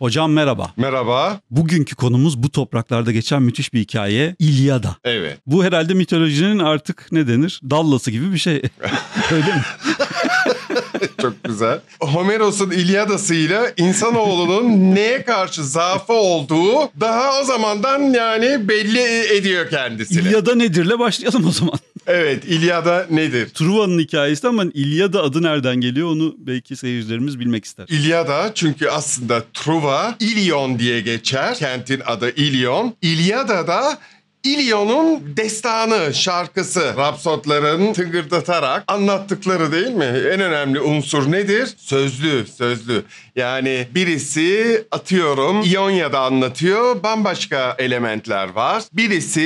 Hocam merhaba. Merhaba. Bugünkü konumuz bu topraklarda geçen müthiş bir hikaye İlyada. Evet. Bu herhalde mitolojinin artık ne denir? Dallası gibi bir şey. Öyle mi? Çok güzel. Homeros'un İlyada'sı İlyadası'yla insanoğlunun neye karşı zaafı olduğu daha o zamandan yani belli ediyor kendisini. İlyada nedirle başlayalım o zaman. Evet İlyada nedir? Truva'nın hikayesi ama İlyada adı nereden geliyor onu belki seyircilerimiz bilmek ister. İlyada çünkü aslında Truva İlyon diye geçer. Kentin adı İlyon. İlyada da İlyon'un destanı, şarkısı, rapsotların tıngırdatarak anlattıkları değil mi? En önemli unsur nedir? Sözlü, sözlü. Yani birisi atıyorum İonya'da anlatıyor, bambaşka elementler var. Birisi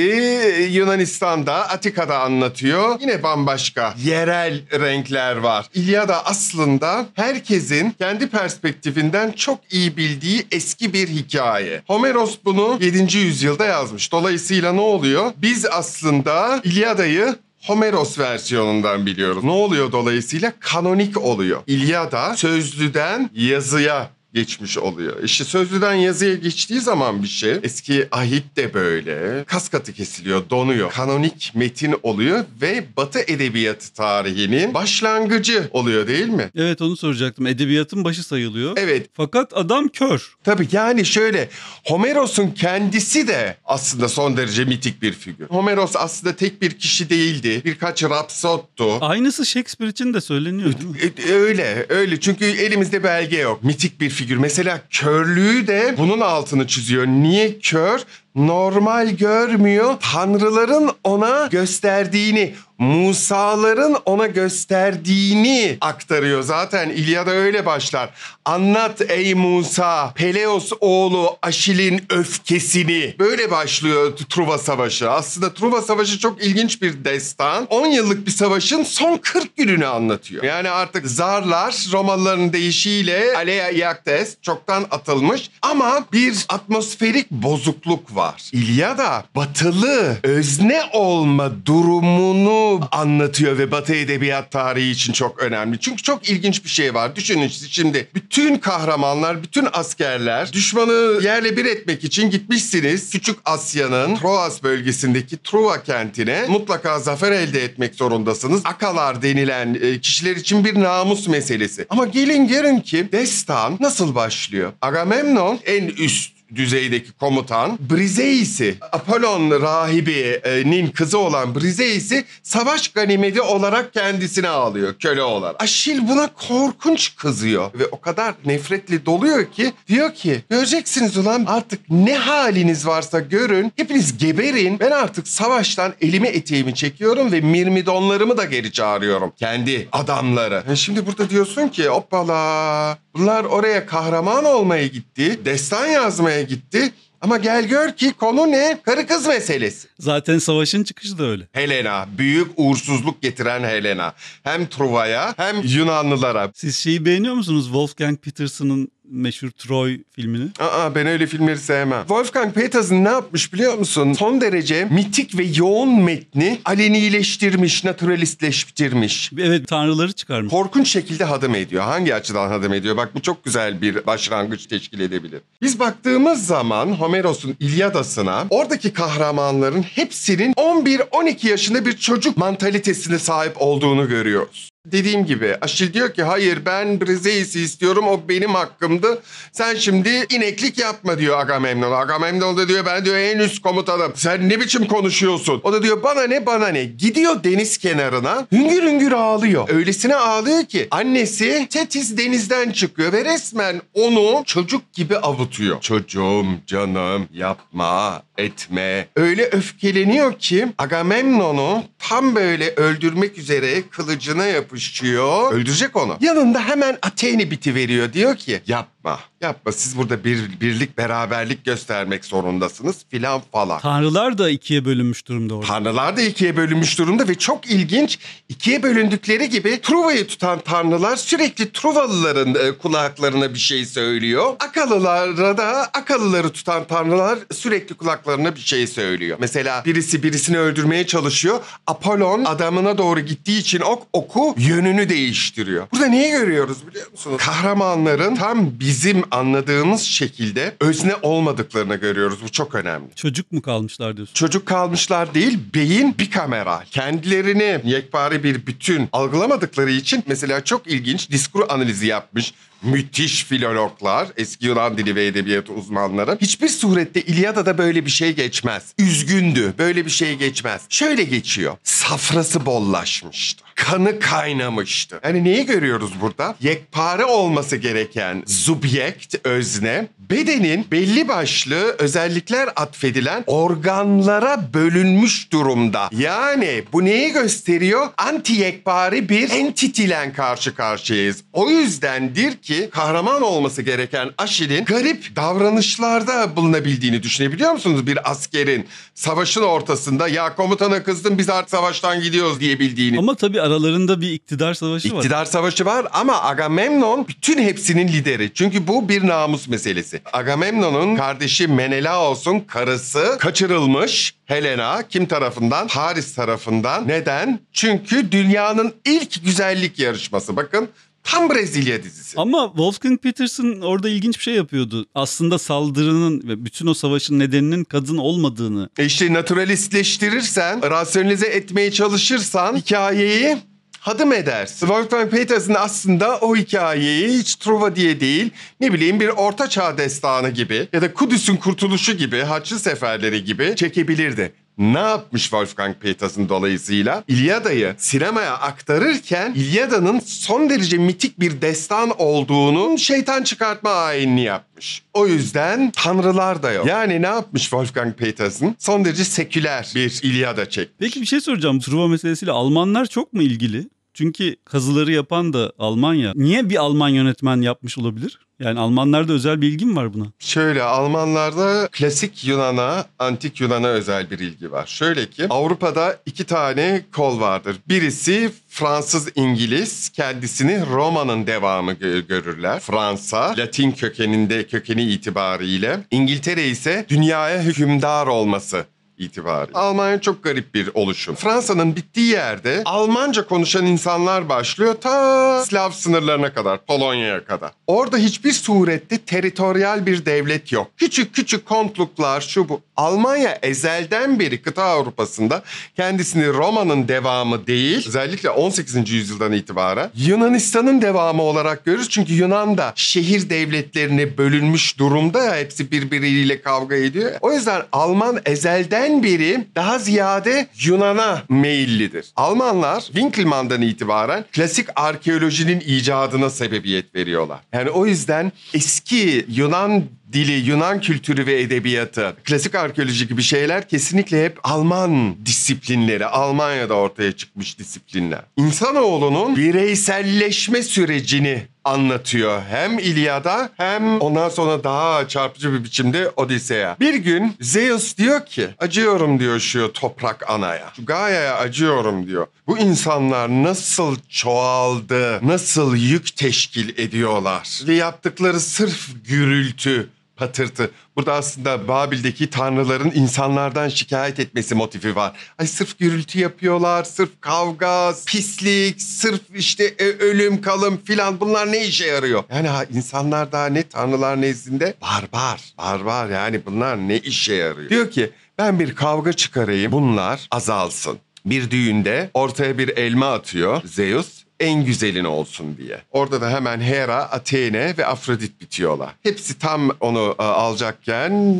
Yunanistan'da, Atika'da anlatıyor, yine bambaşka yerel renkler var. İlyada aslında herkesin kendi perspektifinden çok iyi bildiği eski bir hikaye. Homeros bunu 7. yüzyılda yazmış. Dolayısıyla ne oluyor? Biz aslında İlyada'yı Homeros versiyonundan biliyoruz. Ne oluyor dolayısıyla? Kanonik oluyor. İlyada sözlüden yazıya geçmiş oluyor. İşte sözlüden yazıya geçtiği zaman bir şey eski ahit de böyle kas katı kesiliyor, donuyor. Kanonik metin oluyor ve Batı edebiyatı tarihinin başlangıcı oluyor değil mi? Evet onu soracaktım. Edebiyatın başı sayılıyor. Evet. Fakat adam kör. Tabii yani şöyle Homeros'un kendisi de aslında son derece mitik bir figür. Homeros aslında tek bir kişi değildi. Birkaç rapsottu. Aynısı Shakespeare için de söyleniyor değil mi? Öyle öyle çünkü elimizde belge yok. Mitik bir figür figür. Mesela körlüğü de bunun altını çiziyor. Niye kör? normal görmüyor. Tanrıların ona gösterdiğini, Musa'ların ona gösterdiğini aktarıyor. Zaten İlyada öyle başlar. Anlat ey Musa, Peleos oğlu Aşil'in öfkesini. Böyle başlıyor Truva Savaşı. Aslında Truva Savaşı çok ilginç bir destan. 10 yıllık bir savaşın son 40 gününü anlatıyor. Yani artık zarlar Romalıların deyişiyle Alea Iactes çoktan atılmış ama bir atmosferik bozukluk var. İlyada batılı özne olma durumunu anlatıyor ve Batı edebiyat tarihi için çok önemli. Çünkü çok ilginç bir şey var. Düşünün şimdi bütün kahramanlar, bütün askerler düşmanı yerle bir etmek için gitmişsiniz. Küçük Asya'nın Troas bölgesindeki Truva kentine mutlaka zafer elde etmek zorundasınız. Akalar denilen e, kişiler için bir namus meselesi. Ama gelin görün ki destan nasıl başlıyor? Agamemnon en üst düzeydeki komutan Briseis'i, Apollon rahibinin e, kızı olan Briseis'i savaş ganimedi olarak kendisine alıyor köle olarak. Aşil buna korkunç kızıyor ve o kadar nefretli doluyor ki diyor ki göreceksiniz ulan artık ne haliniz varsa görün hepiniz geberin ben artık savaştan elimi eteğimi çekiyorum ve mirmidonlarımı da geri çağırıyorum. Kendi adamları. şimdi burada diyorsun ki hoppala Bunlar oraya kahraman olmaya gitti, destan yazmaya gitti. Ama gel gör ki konu ne? Karı kız meselesi. Zaten savaşın çıkışı da öyle. Helena, büyük uğursuzluk getiren Helena. Hem Truva'ya hem Yunanlılara. Siz şeyi beğeniyor musunuz? Wolfgang Petersen'ın meşhur Troy filmini. Aa ben öyle filmleri sevmem. Wolfgang Petersen ne yapmış biliyor musun? Son derece mitik ve yoğun metni alenileştirmiş, naturalistleştirmiş. Evet tanrıları çıkarmış. Korkunç şekilde hadım ediyor. Hangi açıdan hadım ediyor? Bak bu çok güzel bir başlangıç teşkil edebilir. Biz baktığımız zaman Homeros'un İlyadasına oradaki kahramanların hepsinin 11-12 yaşında bir çocuk mantalitesine sahip olduğunu görüyoruz dediğim gibi Aşil diyor ki hayır ben Briseis'i istiyorum o benim hakkımdı. Sen şimdi ineklik yapma diyor Agamemnon. Agamemnon da diyor ben diyor en üst komutanım. Sen ne biçim konuşuyorsun? O da diyor bana ne bana ne. Gidiyor deniz kenarına hüngür hüngür ağlıyor. Öylesine ağlıyor ki annesi Tetis denizden çıkıyor ve resmen onu çocuk gibi avutuyor. Çocuğum canım yapma etme. Öyle öfkeleniyor ki Agamemnon'u tam böyle öldürmek üzere kılıcına yapıyor yapışıyor. Öldürecek onu. Yanında hemen ateğini veriyor Diyor ki yapma. Yapma siz burada bir birlik beraberlik göstermek zorundasınız filan falan. Tanrılar da ikiye bölünmüş durumda orada. Tanrılar da ikiye bölünmüş durumda ve çok ilginç ikiye bölündükleri gibi Truva'yı tutan tanrılar sürekli Truvalıların e, kulaklarına bir şey söylüyor. Akalılara da Akalıları tutan tanrılar sürekli kulaklarına bir şey söylüyor. Mesela birisi birisini öldürmeye çalışıyor. Apollon adamına doğru gittiği için ok oku yönünü değiştiriyor. Burada neyi görüyoruz biliyor musunuz? Kahramanların tam bizim anladığımız şekilde özne olmadıklarını görüyoruz. Bu çok önemli. Çocuk mu kalmışlar diyorsun? Çocuk kalmışlar değil, beyin bir kamera. Kendilerini yekpare bir bütün algılamadıkları için mesela çok ilginç diskuru analizi yapmış müthiş filologlar, eski Yunan dili ve edebiyatı uzmanları. Hiçbir surette İlyada'da böyle bir şey geçmez. Üzgündü, böyle bir şey geçmez. Şöyle geçiyor. Safrası bollaşmıştı kanı kaynamıştı. Hani neyi görüyoruz burada? Yekpare olması gereken subjekt, özne, bedenin belli başlı özellikler atfedilen organlara bölünmüş durumda. Yani bu neyi gösteriyor? Anti yekpare bir entitilen karşı karşıyayız. O yüzdendir ki kahraman olması gereken Aşil'in garip davranışlarda bulunabildiğini düşünebiliyor musunuz? Bir askerin savaşın ortasında ya komutana kızdım biz artık savaştan gidiyoruz diyebildiğini. Ama tabii aralarında bir iktidar savaşı iktidar var. İktidar savaşı var ama Agamemnon bütün hepsinin lideri. Çünkü bu bir namus meselesi. Agamemnon'un kardeşi Menelaos'un karısı kaçırılmış. Helena kim tarafından? Paris tarafından. Neden? Çünkü dünyanın ilk güzellik yarışması. Bakın Tam Brezilya dizisi. Ama Wolfgang Peterson orada ilginç bir şey yapıyordu. Aslında saldırının ve bütün o savaşın nedeninin kadın olmadığını. E işte naturalistleştirirsen, rasyonize etmeye çalışırsan hikayeyi hadım edersin. Wolfgang Peterson aslında o hikayeyi hiç Truva diye değil, ne bileyim bir orta çağ destanı gibi ya da Kudüs'ün kurtuluşu gibi, Haçlı Seferleri gibi çekebilirdi ne yapmış Wolfgang Peters'ın dolayısıyla? İlyada'yı sinemaya aktarırken İlyada'nın son derece mitik bir destan olduğunun şeytan çıkartma ayinini yapmış. O yüzden tanrılar da yok. Yani ne yapmış Wolfgang Peters'ın? Son derece seküler bir İlyada çekmiş. Peki bir şey soracağım. Truva meselesiyle Almanlar çok mu ilgili? Çünkü kazıları yapan da Almanya. Niye bir Alman yönetmen yapmış olabilir? Yani Almanlarda özel bir ilgi mi var buna? Şöyle Almanlarda klasik Yunan'a, antik Yunan'a özel bir ilgi var. Şöyle ki Avrupa'da iki tane kol vardır. Birisi Fransız İngiliz kendisini Roma'nın devamı görürler. Fransa Latin kökeninde kökeni itibariyle. İngiltere ise dünyaya hükümdar olması itibariyle. Almanya çok garip bir oluşum. Fransa'nın bittiği yerde Almanca konuşan insanlar başlıyor ta Slav sınırlarına kadar, Polonya'ya kadar. Orada hiçbir surette teritoryal bir devlet yok. Küçük küçük kontluklar şu bu. Almanya ezelden beri kıta Avrupa'sında kendisini Roma'nın devamı değil, özellikle 18. yüzyıldan itibaren Yunanistan'ın devamı olarak görürüz. Çünkü Yunan da şehir devletlerine bölünmüş durumda ya hepsi birbiriyle kavga ediyor. O yüzden Alman ezelden üçten biri daha ziyade Yunan'a meyillidir. Almanlar Winkelmann'dan itibaren klasik arkeolojinin icadına sebebiyet veriyorlar. Yani o yüzden eski Yunan dili, Yunan kültürü ve edebiyatı, klasik arkeoloji gibi şeyler kesinlikle hep Alman disiplinleri, Almanya'da ortaya çıkmış disiplinler. İnsanoğlunun bireyselleşme sürecini anlatıyor. Hem İlyada hem ondan sonra daha çarpıcı bir biçimde Odise'ye. Bir gün Zeus diyor ki acıyorum diyor şu toprak anaya. Şu Gaia'ya acıyorum diyor. Bu insanlar nasıl çoğaldı, nasıl yük teşkil ediyorlar. Ve yaptıkları sırf gürültü, patırtı. Burada aslında Babil'deki tanrıların insanlardan şikayet etmesi motifi var. Ay sırf gürültü yapıyorlar, sırf kavga, pislik, sırf işte e, ölüm kalım filan bunlar ne işe yarıyor? Yani ha, insanlar daha ne tanrılar nezdinde barbar, barbar yani bunlar ne işe yarıyor? Diyor ki ben bir kavga çıkarayım bunlar azalsın. Bir düğünde ortaya bir elma atıyor Zeus en güzelini olsun diye. Orada da hemen Hera, Athena ve Afrodit bitiyorlar. Hepsi tam onu e, alacakken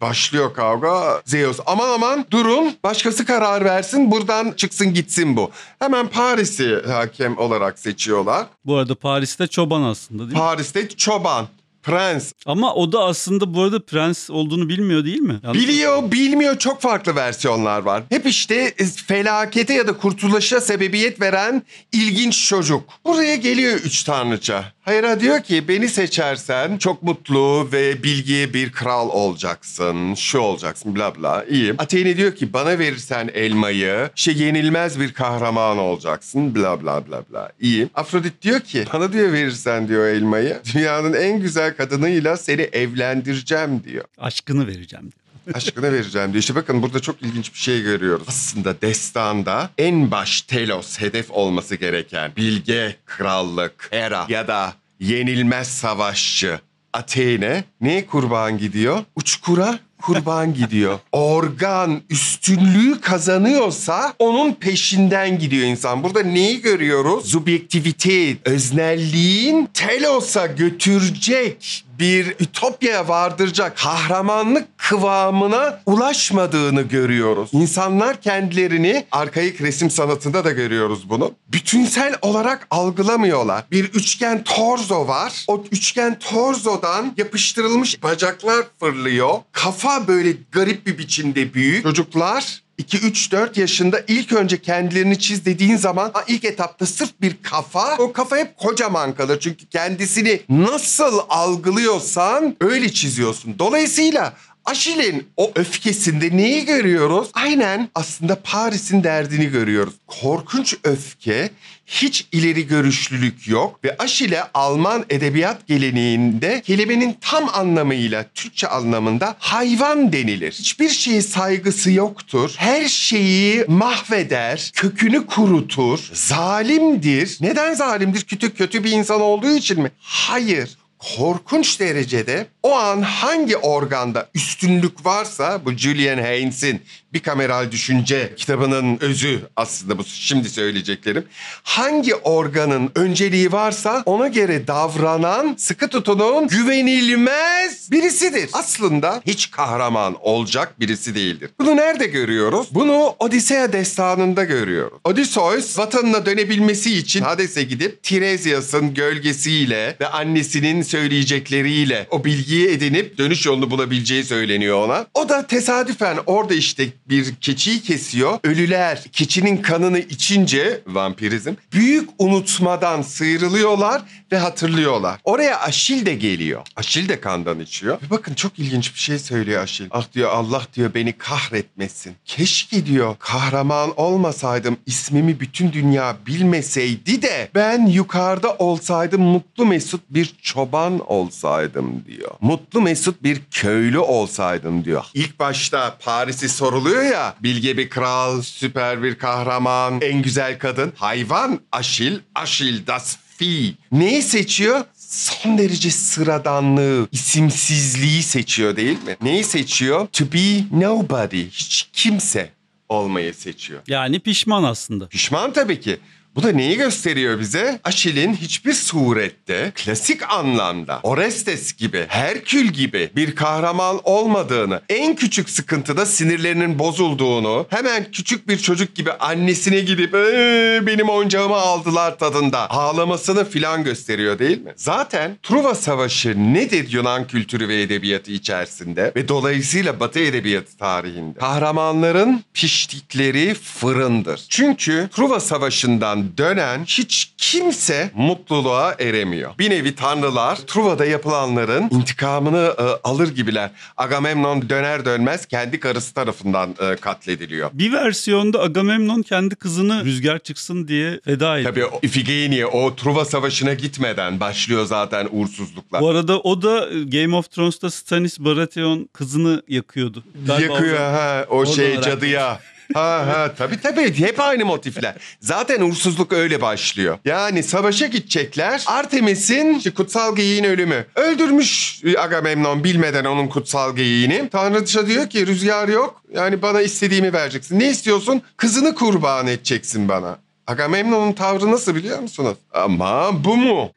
başlıyor kavga. Zeus aman aman durun başkası karar versin buradan çıksın gitsin bu. Hemen Paris'i hakem olarak seçiyorlar. Bu arada Paris'te çoban aslında değil mi? Paris'te çoban. Prens. Ama o da aslında bu arada prens olduğunu bilmiyor değil mi? Yalnız Biliyor, bilmiyor çok farklı versiyonlar var. Hep işte e, felakete ya da kurtuluşa sebebiyet veren ilginç çocuk. Buraya geliyor üç tanrıça. Hayra diyor ki beni seçersen çok mutlu ve bilgiye bir kral olacaksın. Şu olacaksın bla bla. İyi. Athena diyor ki bana verirsen elmayı şey yenilmez bir kahraman olacaksın bla bla bla bla. İyi. Afrodit diyor ki bana diyor verirsen diyor elmayı dünyanın en güzel kadınıyla seni evlendireceğim diyor. Aşkını vereceğim diyor Aşkını vereceğim diyor. İşte bakın burada çok ilginç bir şey görüyoruz. Aslında destanda en baş telos hedef olması gereken bilge, krallık, era ya da yenilmez savaşçı. Athene neye kurban gidiyor? Uçkura kurban gidiyor. Organ üstünlüğü kazanıyorsa onun peşinden gidiyor insan. Burada neyi görüyoruz? Subjektivite, öznelliğin telosa götürecek bir ütopyaya vardıracak kahramanlık kıvamına ulaşmadığını görüyoruz. İnsanlar kendilerini arkaik resim sanatında da görüyoruz bunu. Bütünsel olarak algılamıyorlar. Bir üçgen torzo var. O üçgen torzodan yapıştırılmış bacaklar fırlıyor. Kafa böyle garip bir biçimde büyük. Çocuklar 2-3-4 yaşında ilk önce kendilerini çiz dediğin zaman ilk etapta sırf bir kafa o kafa hep kocaman kalır. Çünkü kendisini nasıl algılıyorsan öyle çiziyorsun. Dolayısıyla Aşil'in o öfkesinde neyi görüyoruz? Aynen aslında Paris'in derdini görüyoruz. Korkunç öfke, hiç ileri görüşlülük yok ve Aşil'e Alman edebiyat geleneğinde kelimenin tam anlamıyla Türkçe anlamında hayvan denilir. Hiçbir şeye saygısı yoktur. Her şeyi mahveder, kökünü kurutur, zalimdir. Neden zalimdir? Kötü kötü bir insan olduğu için mi? Hayır korkunç derecede o an hangi organda üstünlük varsa bu Julian Haynes'in bir kameral Düşünce kitabının özü aslında bu şimdi söyleyeceklerim. Hangi organın önceliği varsa ona göre davranan sıkı tutunun güvenilmez birisidir. Aslında hiç kahraman olacak birisi değildir. Bunu nerede görüyoruz? Bunu Odisea destanında görüyoruz. Odysseus vatanına dönebilmesi için Hades'e gidip Tiresias'ın gölgesiyle ve annesinin söyleyecekleriyle o bilgiyi edinip dönüş yolunu bulabileceği söyleniyor ona. O da tesadüfen orada işte bir keçiyi kesiyor. Ölüler keçinin kanını içince vampirizm büyük unutmadan sıyrılıyorlar ve hatırlıyorlar. Oraya Aşil de geliyor. Aşil de kandan içiyor. Ve bakın çok ilginç bir şey söylüyor Aşil. Ah diyor Allah diyor beni kahretmesin. Keşke diyor kahraman olmasaydım ismimi bütün dünya bilmeseydi de ben yukarıda olsaydım mutlu mesut bir çoban çoban olsaydım diyor. Mutlu mesut bir köylü olsaydım diyor. İlk başta Paris'i soruluyor ya. Bilge bir kral, süper bir kahraman, en güzel kadın, hayvan, aşil, aşil das fi. Neyi seçiyor? Son derece sıradanlığı, isimsizliği seçiyor değil mi? Neyi seçiyor? To be nobody, hiç kimse olmayı seçiyor. Yani pişman aslında. Pişman tabii ki. Bu da neyi gösteriyor bize? Aşil'in hiçbir surette klasik anlamda Orestes gibi, Herkül gibi bir kahraman olmadığını, en küçük sıkıntıda sinirlerinin bozulduğunu, hemen küçük bir çocuk gibi annesine gidip ee, benim oyuncağımı aldılar tadında ağlamasını filan gösteriyor değil mi? Zaten Truva Savaşı nedir Yunan kültürü ve edebiyatı içerisinde ve dolayısıyla Batı edebiyatı tarihinde? Kahramanların piştikleri fırındır. Çünkü Truva Savaşı'ndan dönen hiç kimse mutluluğa eremiyor. Bir nevi tanrılar Truva'da yapılanların intikamını e, alır gibiler. Agamemnon döner dönmez kendi karısı tarafından e, katlediliyor. Bir versiyonda Agamemnon kendi kızını rüzgar çıksın diye feda ediyor. Tabii Ifigenia o Truva Savaşı'na gitmeden başlıyor zaten uğursuzluklar. Bu arada o da e, Game of Thrones'ta Stannis Baratheon kızını yakıyordu. Galiba Yakıyor o, ha o şey cadıya. Ha ha tabii tabii hep aynı motifler. Zaten uğursuzluk öyle başlıyor. Yani savaşa gidecekler. Artemis'in kutsal geyiğin ölümü. Öldürmüş e, Agamemnon bilmeden onun kutsal geyiğini. Tanrıça diyor ki rüzgar yok. Yani bana istediğimi vereceksin. Ne istiyorsun? Kızını kurban edeceksin bana. Agamemnon'un tavrı nasıl biliyor musunuz? Ama bu mu?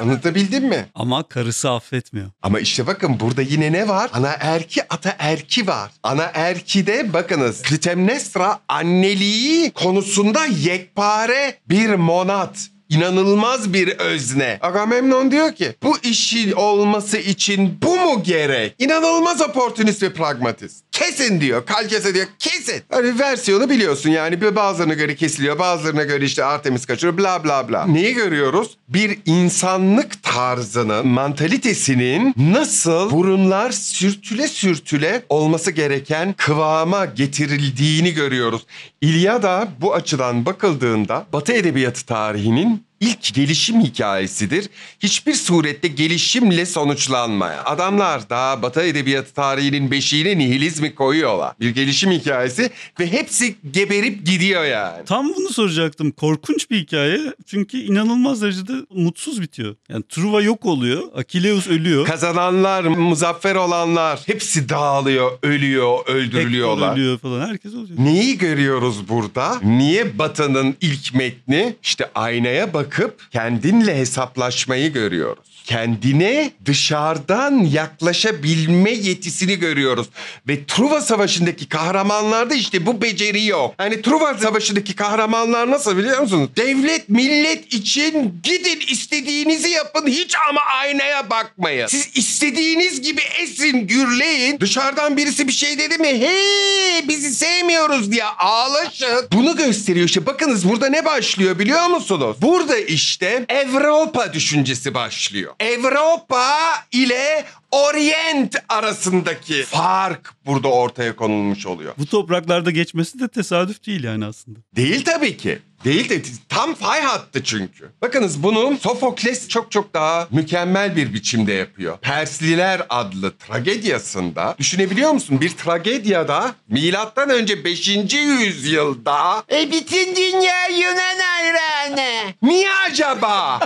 Anlatabildim mi? Ama karısı affetmiyor. Ama işte bakın burada yine ne var? Ana erki ata erki var. Ana erki de bakınız Clytemnestra anneliği konusunda yekpare bir monat inanılmaz bir özne. Agamemnon diyor ki bu işin olması için bu mu gerek? İnanılmaz oportunist ve pragmatist kesin diyor. Kalkese diyor kesin. Hani versiyonu biliyorsun yani bir bazılarına göre kesiliyor bazılarına göre işte Artemis kaçırıyor bla bla bla. Neyi görüyoruz? Bir insanlık tarzının, mantalitesinin nasıl burunlar sürtüle sürtüle olması gereken kıvama getirildiğini görüyoruz. İlyada bu açıdan bakıldığında Batı edebiyatı tarihinin ilk gelişim hikayesidir. Hiçbir surette gelişimle sonuçlanmaya. Adamlar daha Batı edebiyatı tarihinin beşiğine nihilizmi koyuyorlar. Bir gelişim hikayesi ve hepsi geberip gidiyor yani. Tam bunu soracaktım. Korkunç bir hikaye. Çünkü inanılmaz derecede mutsuz bitiyor. Yani Truva yok oluyor. Akileus ölüyor. Kazananlar, muzaffer olanlar hepsi dağılıyor, ölüyor, öldürülüyorlar. Hector ölüyor falan. Herkes oluyor. Neyi görüyoruz burada? Niye Batı'nın ilk metni işte aynaya bak bakıp kendinle hesaplaşmayı görüyoruz. Kendine dışarıdan yaklaşabilme yetisini görüyoruz. Ve Truva Savaşı'ndaki kahramanlarda işte bu beceri yok. Yani Truva Savaşı'ndaki kahramanlar nasıl biliyor musunuz? Devlet, millet için gidin istediğinizi yapın hiç ama aynaya bakmayın. Siz istediğiniz gibi esin, gürleyin. Dışarıdan birisi bir şey dedi mi? Hey bizi sevmiyoruz diye ağlaşın. Bunu gösteriyor işte. Bakınız burada ne başlıyor biliyor musunuz? Burada işte Avrupa düşüncesi başlıyor. Avrupa ile Orient arasındaki fark burada ortaya konulmuş oluyor. Bu topraklarda geçmesi de tesadüf değil yani aslında. Değil tabii ki. Değil de tam fay hattı çünkü. Bakınız bunu Sofokles çok çok daha mükemmel bir biçimde yapıyor. Persliler adlı tragediyasında düşünebiliyor musun? Bir tragediyada milattan önce 5. yüzyılda e bütün dünya Yunan ayranı. Niye acaba?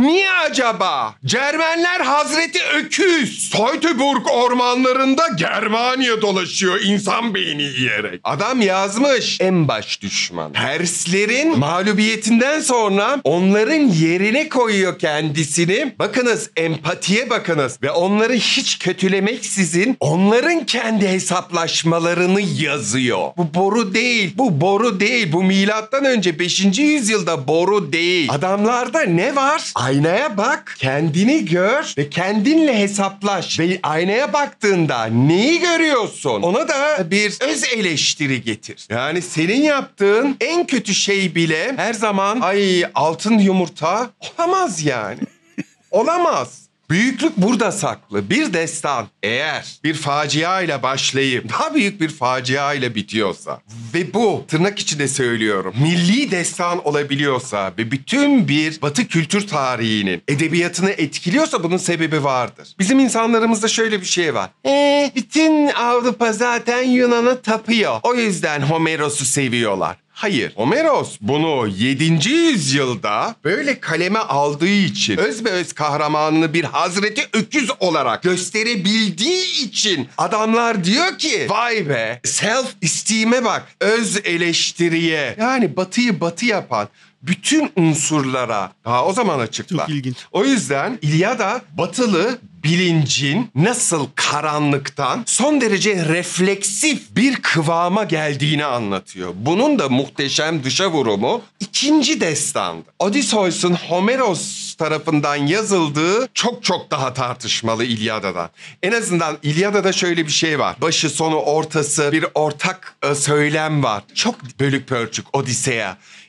Niye acaba? Cermenler Hazreti Öküz. Teutoburg ormanlarında Germanya dolaşıyor insan beyni yiyerek. Adam yazmış en baş düşman. Perslerin mağlubiyetinden sonra onların yerine koyuyor kendisini. Bakınız empatiye bakınız ve onları hiç kötülemek sizin onların kendi hesaplaşmalarını yazıyor. Bu boru değil. Bu boru değil. Bu milattan önce 5. yüzyılda boru değil. Adamlarda ne var? Aynaya bak, kendini gör ve kendinle hesaplaş. Ve aynaya baktığında neyi görüyorsun? Ona da bir öz eleştiri getir. Yani senin yaptığın en kötü şey bile her zaman ay altın yumurta olamaz yani. olamaz. Büyüklük burada saklı. Bir destan eğer bir facia ile başlayıp daha büyük bir facia ile bitiyorsa ve bu tırnak içinde söylüyorum milli destan olabiliyorsa ve bütün bir batı kültür tarihinin edebiyatını etkiliyorsa bunun sebebi vardır. Bizim insanlarımızda şöyle bir şey var. Eee bütün Avrupa zaten Yunan'a tapıyor. O yüzden Homeros'u seviyorlar. Hayır. Homeros bunu 7. yüzyılda böyle kaleme aldığı için özbeöz kahramanını bir hazreti öküz olarak gösterebildiği için adamlar diyor ki vay be self isteğime bak öz eleştiriye yani batıyı batı yapan bütün unsurlara daha o zaman açıkla. Çok ilginç. O yüzden İlyada batılı bilincin nasıl karanlıktan son derece refleksif bir kıvama geldiğini anlatıyor. Bunun da muhteşem dışa vurumu ikinci destandı. Odysseus'un Homeros tarafından yazıldığı çok çok daha tartışmalı İlyada'da. En azından İlyada'da şöyle bir şey var. Başı sonu ortası bir ortak e, söylem var. Çok bölük pörçük Odise'ye.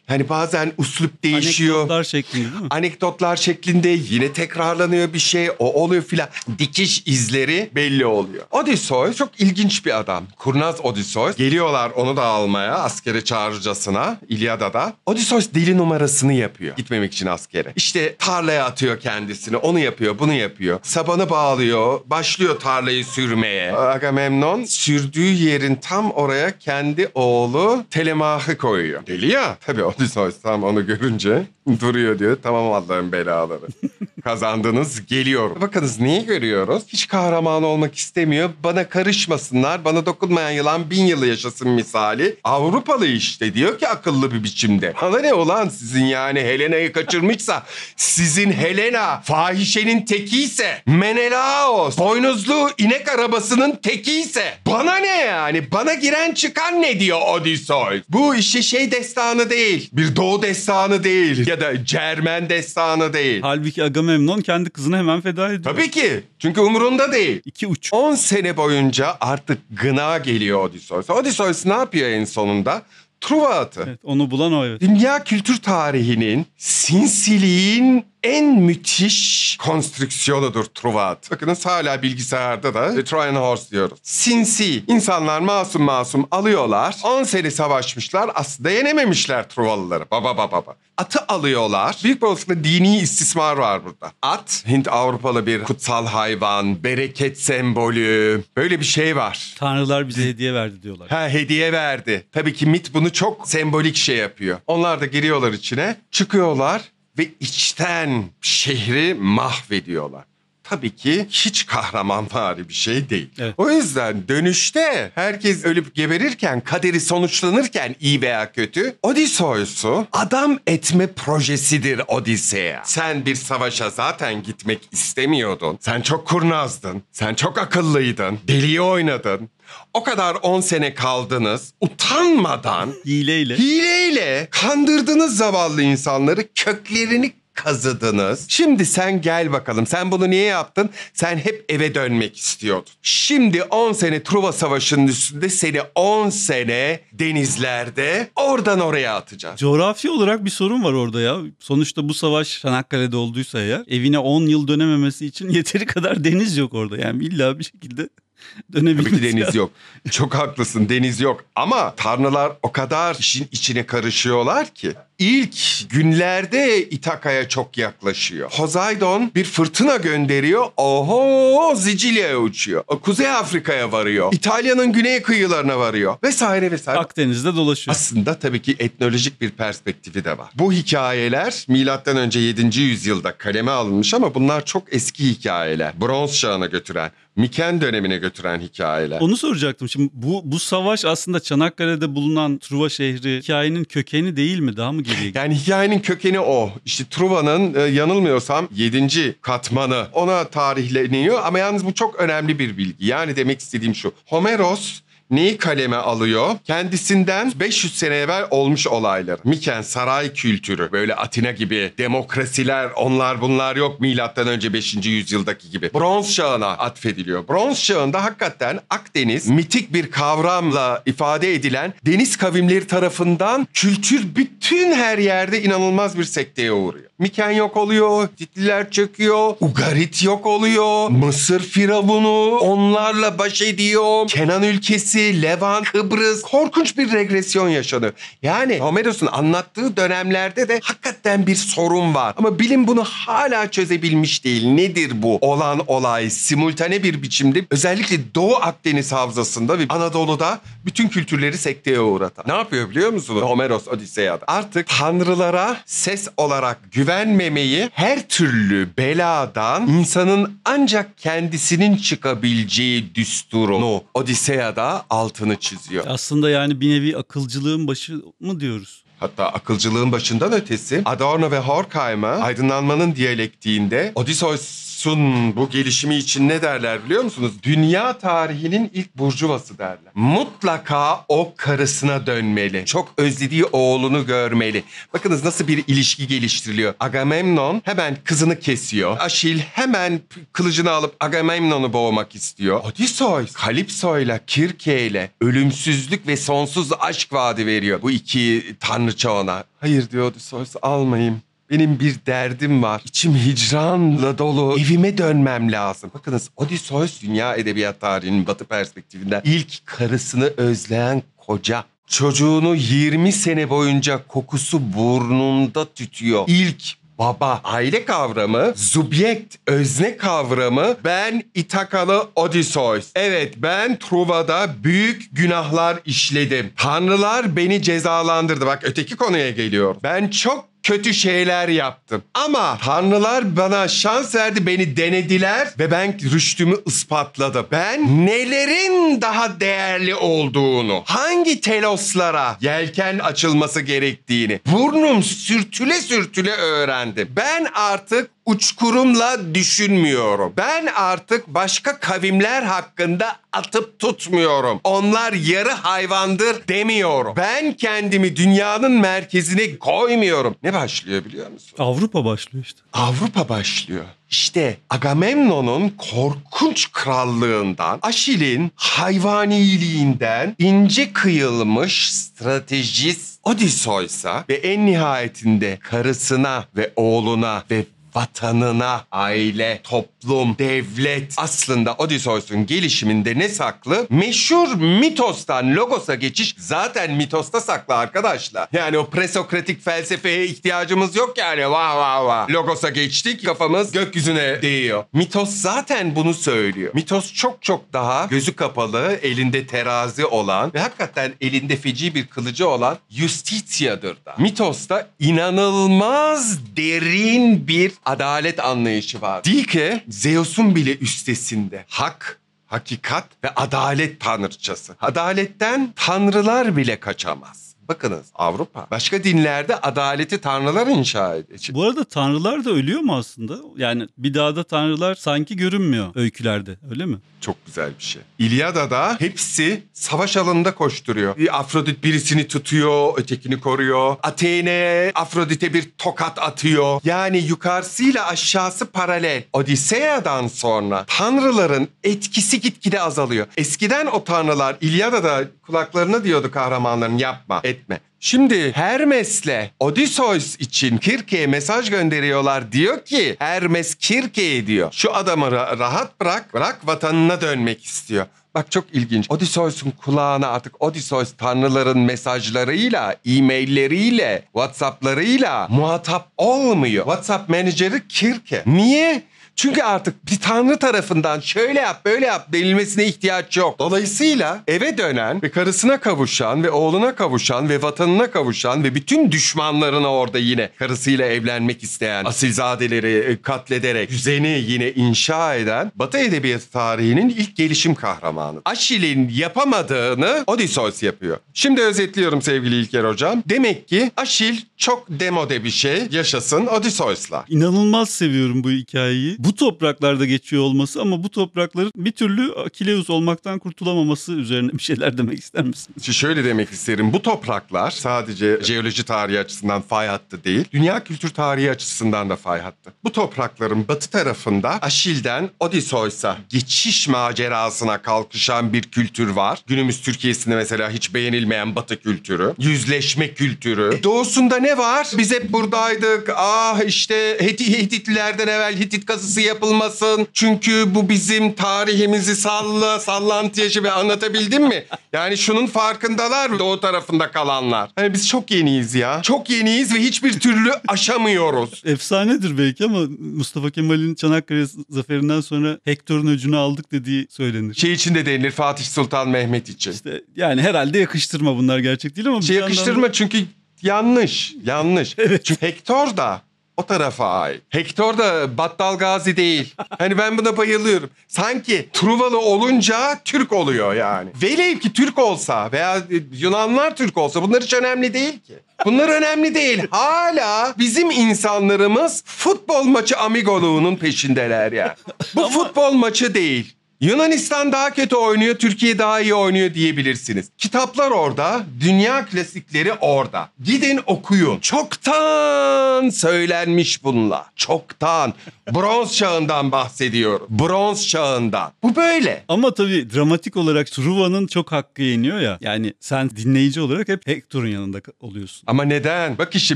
Hani bazen uslup değişiyor. Anekdotlar şeklinde değil mi? Anekdotlar şeklinde yine tekrarlanıyor bir şey. O oluyor filan. Dikiş izleri belli oluyor. Odysseus çok ilginç bir adam. Kurnaz Odysseus. Geliyorlar onu da almaya askere çağırıcasına İlyada'da. Odysseus deli numarasını yapıyor. Gitmemek için askere. İşte tarlaya atıyor kendisini. Onu yapıyor, bunu yapıyor. Sabanı bağlıyor. Başlıyor tarlayı sürmeye. Agamemnon sürdüğü yerin tam oraya kendi oğlu Telemah'ı koyuyor. Deli ya. Tabii o olduysa Hoysam onu görünce duruyor diyor. Tamam Allah'ın belaları. Kazandınız geliyorum Bakınız neyi görüyoruz? Hiç kahraman olmak istemiyor. Bana karışmasınlar. Bana dokunmayan yılan bin yılı yaşasın misali. Avrupalı işte diyor ki akıllı bir biçimde. Bana ne olan sizin yani Helena'yı kaçırmışsa sizin Helena fahişenin tekiyse Menelaos boynuzlu inek arabasının tekiyse bana ne yani bana giren çıkan ne diyor Odysseus? Bu işi şey destanı değil. Bir Doğu destanı değil ya da Cermen destanı değil. Halbuki Agamemnon kendi kızını hemen feda ediyor. Tabii ki. Çünkü umurunda değil. İki uç. 10 sene boyunca artık gına geliyor Odysseus. Odysseus ne yapıyor en sonunda? Truva atı. Evet, onu bulan o evet. Dünya kültür tarihinin sinsiliğin en müthiş konstrüksiyonudur Truvat. Bakınız hala bilgisayarda da e, Trojan Horse diyoruz. Sinsi. insanlar masum masum alıyorlar. 10 sene savaşmışlar. Aslında yenememişler Truvalıları. Baba baba baba. Atı alıyorlar. Büyük bir olasılıkla dini istismar var burada. At Hint Avrupalı bir kutsal hayvan, bereket sembolü. Böyle bir şey var. Tanrılar bize hediye verdi diyorlar. Ha hediye verdi. Tabii ki mit bunu çok sembolik şey yapıyor. Onlar da giriyorlar içine, çıkıyorlar ve içten şehri mahvediyorlar tabii ki hiç kahramanvari bir şey değil. Evet. O yüzden dönüşte herkes ölüp geberirken, kaderi sonuçlanırken iyi veya kötü, Odysseus'u adam etme projesidir Odisea. Sen bir savaşa zaten gitmek istemiyordun. Sen çok kurnazdın. Sen çok akıllıydın. Deliyi oynadın. O kadar 10 sene kaldınız. Utanmadan Hileyle. hileyle kandırdınız zavallı insanları. Köklerini kazıdınız. Şimdi sen gel bakalım. Sen bunu niye yaptın? Sen hep eve dönmek istiyordun. Şimdi 10 sene Truva Savaşı'nın üstünde seni 10 sene denizlerde oradan oraya atacağız. Coğrafi olarak bir sorun var orada ya. Sonuçta bu savaş Çanakkale'de olduysa ya evine 10 yıl dönememesi için yeteri kadar deniz yok orada. Yani illa bir şekilde Dönebilmesi Tabii ki deniz yok. Çok haklısın deniz yok. Ama tanrılar o kadar işin içine karışıyorlar ki ilk günlerde İtaka'ya çok yaklaşıyor. Hozaydon bir fırtına gönderiyor. Oho Sicilya'ya uçuyor. Kuzey Afrika'ya varıyor. İtalya'nın güney kıyılarına varıyor. Vesaire vesaire. Akdeniz'de dolaşıyor. Aslında tabii ki etnolojik bir perspektifi de var. Bu hikayeler milattan önce 7. yüzyılda kaleme alınmış ama bunlar çok eski hikayeler. Bronz çağına götüren Miken dönemine götüren hikayeler. Onu soracaktım. Şimdi bu bu savaş aslında Çanakkale'de bulunan Truva şehri hikayenin kökeni değil mi? Daha mı gibi. Yani hikayenin kökeni o. İşte Truva'nın e, yanılmıyorsam 7. katmanı ona tarihleniyor ama yalnız bu çok önemli bir bilgi. Yani demek istediğim şu. Homeros neyi kaleme alıyor? Kendisinden 500 sene evvel olmuş olayları. Miken saray kültürü, böyle Atina gibi demokrasiler, onlar bunlar yok milattan önce 5. yüzyıldaki gibi. Bronz çağına atfediliyor. Bronz çağında hakikaten Akdeniz mitik bir kavramla ifade edilen deniz kavimleri tarafından kültür bütün her yerde inanılmaz bir sekteye uğruyor. Miken yok oluyor, Titliler çöküyor, Ugarit yok oluyor, Mısır firavunu onlarla baş ediyor, Kenan ülkesi, Levant, Kıbrıs korkunç bir regresyon yaşanıyor. Yani Homeros'un anlattığı dönemlerde de hakikaten bir sorun var. Ama bilim bunu hala çözebilmiş değil. Nedir bu olan olay? Simultane bir biçimde özellikle Doğu Akdeniz havzasında ve Anadolu'da bütün kültürleri sekteye uğratan. Ne yapıyor biliyor musunuz Homeros Odiseya'da? Artık tanrılara ses olarak güven güvenmemeyi her türlü beladan insanın ancak kendisinin çıkabileceği düsturunu Odisea'da altını çiziyor. Aslında yani bir nevi akılcılığın başı mı diyoruz? Hatta akılcılığın başından ötesi Adorno ve Horkheimer aydınlanmanın diyalektiğinde Odysseus Samsun bu gelişimi için ne derler biliyor musunuz? Dünya tarihinin ilk burcuvası derler. Mutlaka o karısına dönmeli. Çok özlediği oğlunu görmeli. Bakınız nasıl bir ilişki geliştiriliyor. Agamemnon hemen kızını kesiyor. Aşil hemen kılıcını alıp Agamemnon'u boğmak istiyor. Odysseus Kalipso'yla, Kirke'yle ölümsüzlük ve sonsuz aşk vaadi veriyor. Bu iki tanrıça ona. Hayır diyor Odysseus almayayım. Benim bir derdim var. İçim hicranla dolu. Evime dönmem lazım. Bakınız Odysseus dünya edebiyat tarihinin batı perspektifinden ilk karısını özleyen koca. Çocuğunu 20 sene boyunca kokusu burnunda tütüyor. İlk baba, aile kavramı, subjekt, özne kavramı. Ben İtakalı Odysseus. Evet ben Truva'da büyük günahlar işledim. Tanrılar beni cezalandırdı. Bak öteki konuya geliyor. Ben çok kötü şeyler yaptım. Ama tanrılar bana şans verdi, beni denediler ve ben rüştümü ispatladı. Ben nelerin daha değerli olduğunu, hangi teloslara yelken açılması gerektiğini burnum sürtüle sürtüle öğrendim. Ben artık uçkurumla düşünmüyorum. Ben artık başka kavimler hakkında atıp tutmuyorum. Onlar yarı hayvandır demiyorum. Ben kendimi dünyanın merkezine koymuyorum. Ne başlıyor biliyor musun? Avrupa başlıyor işte. Avrupa başlıyor. İşte Agamemnon'un korkunç krallığından, Aşil'in hayvaniliğinden ince kıyılmış stratejist Odysseus ve en nihayetinde karısına ve oğluna ve vatanına, aile, toplum, devlet. Aslında Odysseus'un gelişiminde ne saklı? Meşhur mitostan logosa geçiş zaten mitosta saklı arkadaşlar. Yani o presokratik felsefeye ihtiyacımız yok yani. Vah vah vah. Logosa geçtik kafamız gökyüzüne değiyor. Mitos zaten bunu söylüyor. Mitos çok çok daha gözü kapalı, elinde terazi olan ve hakikaten elinde feci bir kılıcı olan Justitia'dır da. Mitos'ta inanılmaz derin bir adalet anlayışı var. ki Zeus'un bile üstesinde. Hak, hakikat ve adalet tanrıçası. Adaletten tanrılar bile kaçamaz. Bakınız Avrupa başka dinlerde adaleti tanrılar inşa ediyor. Bu arada tanrılar da ölüyor mu aslında? Yani bir dağda tanrılar sanki görünmüyor öykülerde öyle mi? Çok güzel bir şey. İlyada'da hepsi savaş alanında koşturuyor. Bir Afrodit birisini tutuyor, ötekini koruyor. Athene Afrodit'e bir tokat atıyor. Yani yukarısıyla aşağısı paralel. Odisea'dan sonra tanrıların etkisi gitgide azalıyor. Eskiden o tanrılar İlyada'da kulaklarına diyordu kahramanların yapma. Et etme. Şimdi Hermes'le Odysseus için Kirke'ye mesaj gönderiyorlar. Diyor ki Hermes Kirke'ye diyor. Şu adamı ra- rahat bırak, bırak vatanına dönmek istiyor. Bak çok ilginç. Odysseus'un kulağına artık Odysseus tanrıların mesajlarıyla, e-mailleriyle, WhatsApp'larıyla muhatap olmuyor. WhatsApp menajeri Kirke. Niye? Çünkü artık bir tanrı tarafından şöyle yap böyle yap denilmesine ihtiyaç yok. Dolayısıyla eve dönen ve karısına kavuşan ve oğluna kavuşan ve vatanına kavuşan ve bütün düşmanlarına orada yine karısıyla evlenmek isteyen asilzadeleri e, katlederek düzeni yine inşa eden Batı Edebiyatı tarihinin ilk gelişim kahramanı. Aşil'in yapamadığını Odysseus yapıyor. Şimdi özetliyorum sevgili İlker Hocam. Demek ki Aşil çok demode bir şey yaşasın Odysseus'la. İnanılmaz seviyorum bu hikayeyi. Bu bu topraklarda geçiyor olması ama bu toprakların bir türlü Akileus olmaktan kurtulamaması üzerine bir şeyler demek ister misin? Şöyle demek isterim. Bu topraklar sadece jeoloji tarihi açısından fay hattı değil, dünya kültür tarihi açısından da fay hattı. Bu toprakların batı tarafında Aşil'den Odysseus'a geçiş macerasına kalkışan bir kültür var. Günümüz Türkiye'sinde mesela hiç beğenilmeyen batı kültürü, yüzleşme kültürü. E, doğusunda ne var? Biz hep buradaydık. Ah işte Hititlilerden evvel Hitit kazısı baskısı yapılmasın. Çünkü bu bizim tarihimizi sallı sallantı yaşı ve anlatabildim mi? Yani şunun farkındalar doğu tarafında kalanlar. Hani biz çok yeniyiz ya. Çok yeniyiz ve hiçbir türlü aşamıyoruz. Efsanedir belki ama Mustafa Kemal'in Çanakkale zaferinden sonra Hector'un öcünü aldık dediği söylenir. Şey için de denilir Fatih Sultan Mehmet için. İşte yani herhalde yakıştırma bunlar gerçek değil ama. Şey yakıştırma da... çünkü yanlış. Yanlış. evet. Çünkü Hector da o tarafa ait. Hector da Battal Gazi değil. Hani ben buna bayılıyorum. Sanki Truvalı olunca Türk oluyor yani. Velev ki Türk olsa veya e, Yunanlar Türk olsa bunlar hiç önemli değil ki. Bunlar önemli değil. Hala bizim insanlarımız futbol maçı amigoluğunun peşindeler ya. Yani. Bu Ama... futbol maçı değil. Yunanistan daha kötü oynuyor, Türkiye daha iyi oynuyor diyebilirsiniz. Kitaplar orada, dünya klasikleri orada. Gidin okuyun. Çoktan söylenmiş bunlar. Çoktan. Bronz çağından bahsediyorum. Bronz çağından. Bu böyle. Ama tabii dramatik olarak Truva'nın çok hakkı yeniyor ya. Yani sen dinleyici olarak hep Hector'un yanında oluyorsun. Ama neden? Bak işte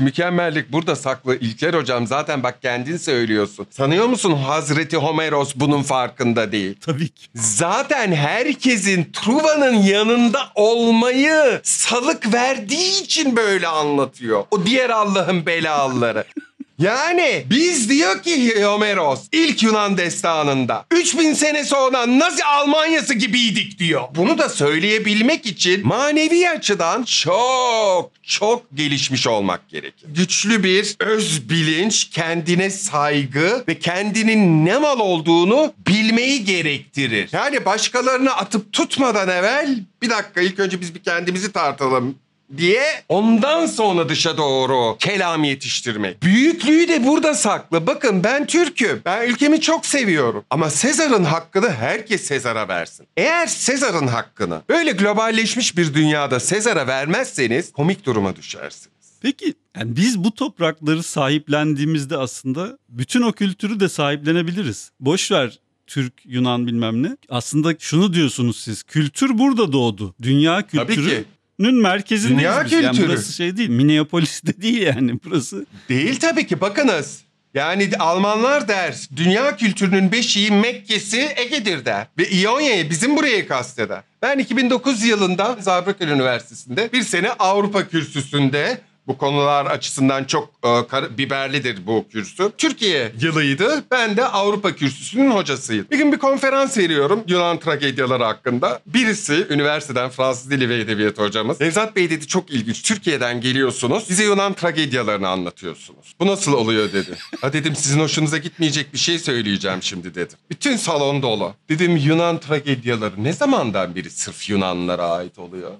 mükemmellik burada saklı. İlker hocam zaten bak kendin söylüyorsun. Sanıyor musun Hazreti Homeros bunun farkında değil? Tabii dedik. Zaten herkesin Truva'nın yanında olmayı salık verdiği için böyle anlatıyor. O diğer Allah'ın belaları. Yani biz diyor ki Homeros ilk Yunan destanında 3000 sene sonra Nazi Almanyası gibiydik diyor. Bunu da söyleyebilmek için manevi açıdan çok çok gelişmiş olmak gerekir. Güçlü bir öz bilinç, kendine saygı ve kendinin ne mal olduğunu bilmeyi gerektirir. Yani başkalarını atıp tutmadan evvel bir dakika ilk önce biz bir kendimizi tartalım diye ondan sonra dışa doğru kelam yetiştirmek. Büyüklüğü de burada saklı. Bakın ben Türk'üm. Ben ülkemi çok seviyorum. Ama Sezar'ın hakkını herkes Sezar'a versin. Eğer Sezar'ın hakkını böyle globalleşmiş bir dünyada Sezar'a vermezseniz komik duruma düşersiniz. Peki yani biz bu toprakları sahiplendiğimizde aslında bütün o kültürü de sahiplenebiliriz. Boşver Türk, Yunan bilmem ne. Aslında şunu diyorsunuz siz. Kültür burada doğdu. Dünya kültürü Tabii ki. Nün merkezindeyiz Dünya biz. kültürü. Yani burası şey değil. Minneapolis de değil yani burası. Değil tabii ki bakınız. Yani Almanlar der dünya kültürünün beşiği Mekke'si Ege'dir der. Ve İonya'yı bizim buraya kasteder. Ben 2009 yılında Zabrakal Üniversitesi'nde bir sene Avrupa kürsüsünde bu konular açısından çok e, kar- biberlidir bu kürsü. Türkiye yılıydı. Ben de Avrupa kürsüsünün hocasıydım. Bir gün bir konferans veriyorum Yunan tragedyaları hakkında. Birisi üniversiteden Fransız Dili ve Edebiyatı hocamız. Nevzat Bey dedi çok ilginç. Türkiye'den geliyorsunuz. Bize Yunan tragedyalarını anlatıyorsunuz. Bu nasıl oluyor dedi. ha dedim sizin hoşunuza gitmeyecek bir şey söyleyeceğim şimdi dedim. Bütün salon dolu. Dedim Yunan tragedyaları ne zamandan beri sırf Yunanlara ait oluyor?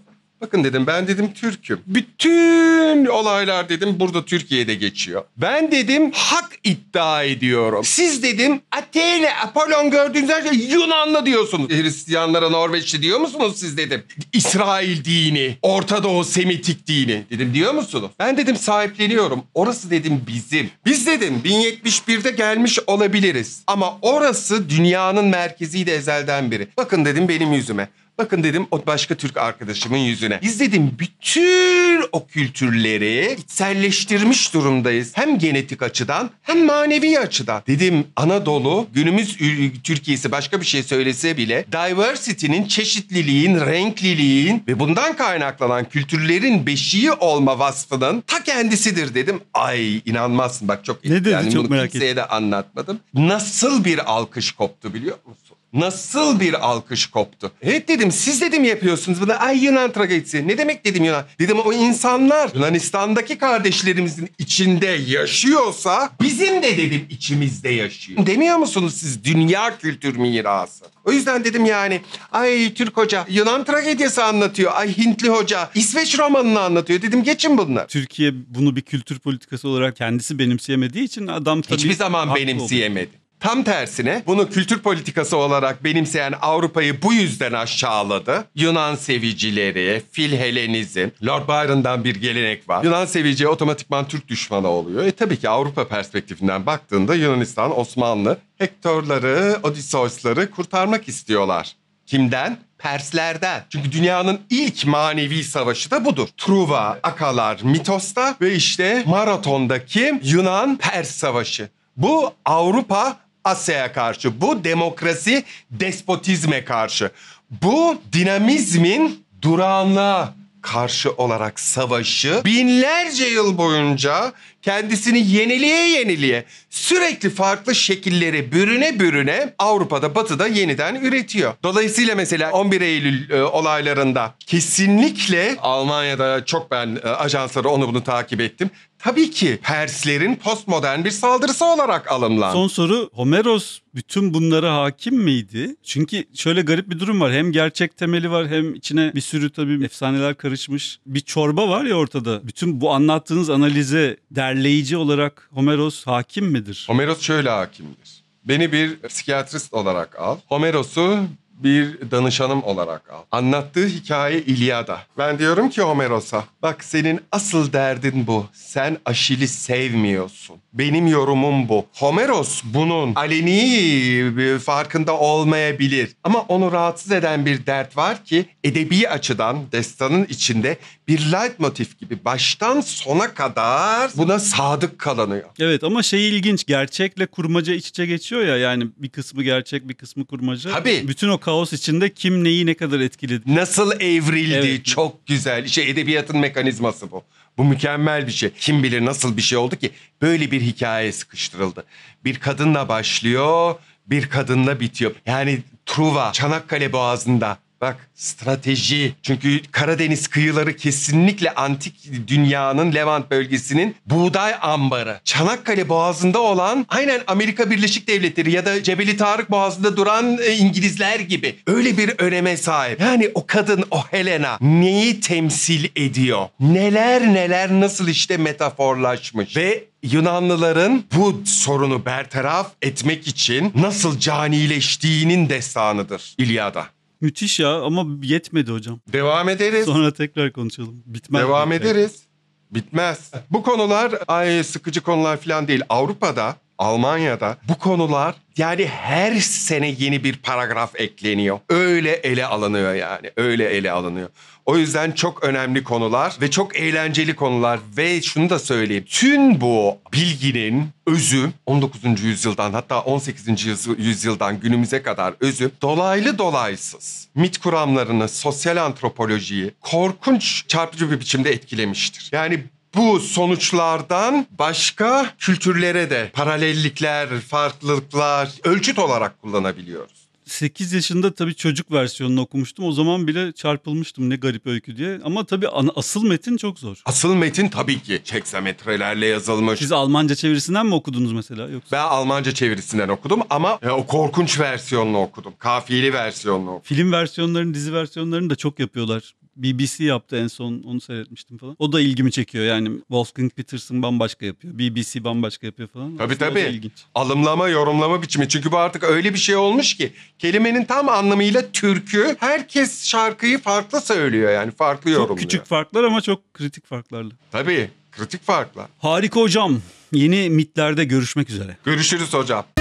Bakın dedim ben dedim Türk'üm. Bütün olaylar dedim burada Türkiye'de geçiyor. Ben dedim hak iddia ediyorum. Siz dedim Athena, Apollon gördüğünüz her şey Yunanlı diyorsunuz. Hristiyanlara Norveçli diyor musunuz siz dedim. İsrail dini, Orta Doğu Semitik dini dedim diyor musunuz? Ben dedim sahipleniyorum. Orası dedim bizim. Biz dedim 1071'de gelmiş olabiliriz. Ama orası dünyanın merkeziydi ezelden beri. Bakın dedim benim yüzüme. Bakın dedim o başka Türk arkadaşımın yüzüne. Biz dedim bütün o kültürleri içselleştirmiş durumdayız. Hem genetik açıdan hem manevi açıdan. Dedim Anadolu günümüz Türkiye'si başka bir şey söylese bile diversity'nin, çeşitliliğin, renkliliğin ve bundan kaynaklanan kültürlerin beşiği olma vasfının ta kendisidir dedim. Ay inanmazsın bak çok Ne dedi yani çok bunu kimseye de anlatmadım. Nasıl bir alkış koptu biliyor musun? Nasıl bir alkış koptu. Evet dedim siz dedim yapıyorsunuz bunu. Ay Yunan tragedisi. Ne demek dedim Yunan. Dedim o insanlar Yunanistan'daki kardeşlerimizin içinde yaşıyorsa bizim de dedim içimizde yaşıyor. Demiyor musunuz siz dünya kültür mirası? O yüzden dedim yani ay Türk hoca Yunan tragediyası anlatıyor. Ay Hintli hoca İsveç romanını anlatıyor. Dedim geçin bunları. Türkiye bunu bir kültür politikası olarak kendisi benimseyemediği için adam tabii... Hiçbir zaman benimseyemedi. Oldu. Tam tersine bunu kültür politikası olarak benimseyen Avrupa'yı bu yüzden aşağıladı. Yunan sevicileri, filhelenizm, Lord Byron'dan bir gelenek var. Yunan sevici otomatikman Türk düşmanı oluyor. E tabii ki Avrupa perspektifinden baktığında Yunanistan, Osmanlı, Hektorları, Odysseus'ları kurtarmak istiyorlar. Kimden? Perslerden. Çünkü dünyanın ilk manevi savaşı da budur. Truva, Akalar, Mitos'ta ve işte Maraton'daki Yunan-Pers savaşı. Bu Avrupa Asya'ya karşı. Bu demokrasi despotizme karşı. Bu dinamizmin durağına karşı olarak savaşı binlerce yıl boyunca kendisini yeniliğe yeniliğe sürekli farklı şekilleri bürüne bürüne Avrupa'da batıda yeniden üretiyor. Dolayısıyla mesela 11 Eylül e, olaylarında kesinlikle Almanya'da çok ben e, ajansları onu bunu takip ettim. Tabii ki Perslerin postmodern bir saldırısı olarak alımlandı. Son soru Homeros bütün bunlara hakim miydi? Çünkü şöyle garip bir durum var. Hem gerçek temeli var hem içine bir sürü tabii efsaneler karışmış. Bir çorba var ya ortada. Bütün bu anlattığınız analize der derleyici olarak Homeros hakim midir? Homeros şöyle hakimdir. Beni bir psikiyatrist olarak al. Homeros'u bir danışanım olarak al. Anlattığı hikaye İlyada. Ben diyorum ki Homeros'a, bak senin asıl derdin bu. Sen Aşil'i sevmiyorsun. Benim yorumum bu. Homeros bunun aleni farkında olmayabilir. Ama onu rahatsız eden bir dert var ki edebi açıdan destanın içinde bir light motif gibi baştan sona kadar buna sadık kalanıyor. Evet ama şey ilginç gerçekle kurmaca iç içe geçiyor ya yani bir kısmı gerçek bir kısmı kurmaca. Tabii. Bütün o kaos içinde kim neyi ne kadar etkiledi. Nasıl evrildi evet. çok güzel. İşte edebiyatın mekanizması bu. Bu mükemmel bir şey. Kim bilir nasıl bir şey oldu ki böyle bir hikaye sıkıştırıldı. Bir kadınla başlıyor, bir kadınla bitiyor. Yani Truva, Çanakkale Boğazı'nda Bak strateji. Çünkü Karadeniz kıyıları kesinlikle antik dünyanın Levant bölgesinin buğday ambarı. Çanakkale Boğazı'nda olan aynen Amerika Birleşik Devletleri ya da Cebeli Tarık Boğazı'nda duran e, İngilizler gibi öyle bir öneme sahip. Yani o kadın o Helena neyi temsil ediyor? Neler neler nasıl işte metaforlaşmış ve Yunanlıların bu sorunu bertaraf etmek için nasıl canileştiğinin destanıdır İlyada. Müthiş ya ama yetmedi hocam. Devam ederiz. Sonra tekrar konuşalım. Bitmez. Devam mi? ederiz. Bitmez. Bu konular ay, sıkıcı konular falan değil. Avrupa'da Almanya'da bu konular yani her sene yeni bir paragraf ekleniyor. Öyle ele alınıyor yani. Öyle ele alınıyor. O yüzden çok önemli konular ve çok eğlenceli konular ve şunu da söyleyeyim. Tüm bu bilginin özü 19. yüzyıldan hatta 18. yüzyıldan günümüze kadar özü dolaylı dolaysız mit kuramlarını, sosyal antropolojiyi korkunç çarpıcı bir biçimde etkilemiştir. Yani bu sonuçlardan başka kültürlere de paralellikler, farklılıklar ölçüt olarak kullanabiliyoruz. 8 yaşında tabii çocuk versiyonunu okumuştum. O zaman bile çarpılmıştım ne garip öykü diye. Ama tabii asıl metin çok zor. Asıl metin tabii ki heksametrelerle yazılmış. Siz Almanca çevirisinden mi okudunuz mesela yoksa? Ben Almanca çevirisinden okudum ama e, o korkunç versiyonunu okudum. Kafiyeli versiyonunu okudum. Film versiyonlarını, dizi versiyonlarını da çok yapıyorlar. BBC yaptı en son onu seyretmiştim falan. O da ilgimi çekiyor yani Wolfgang Peterson bambaşka yapıyor. BBC bambaşka yapıyor falan. Tabii Aslında tabii. Alımlama yorumlama biçimi. Çünkü bu artık öyle bir şey olmuş ki Kelimenin tam anlamıyla türkü. Herkes şarkıyı farklı söylüyor yani farklı çok yorumluyor. Çok küçük farklar ama çok kritik farklarla. Tabii kritik farklar. Harika hocam. Yeni mitlerde görüşmek üzere. Görüşürüz hocam.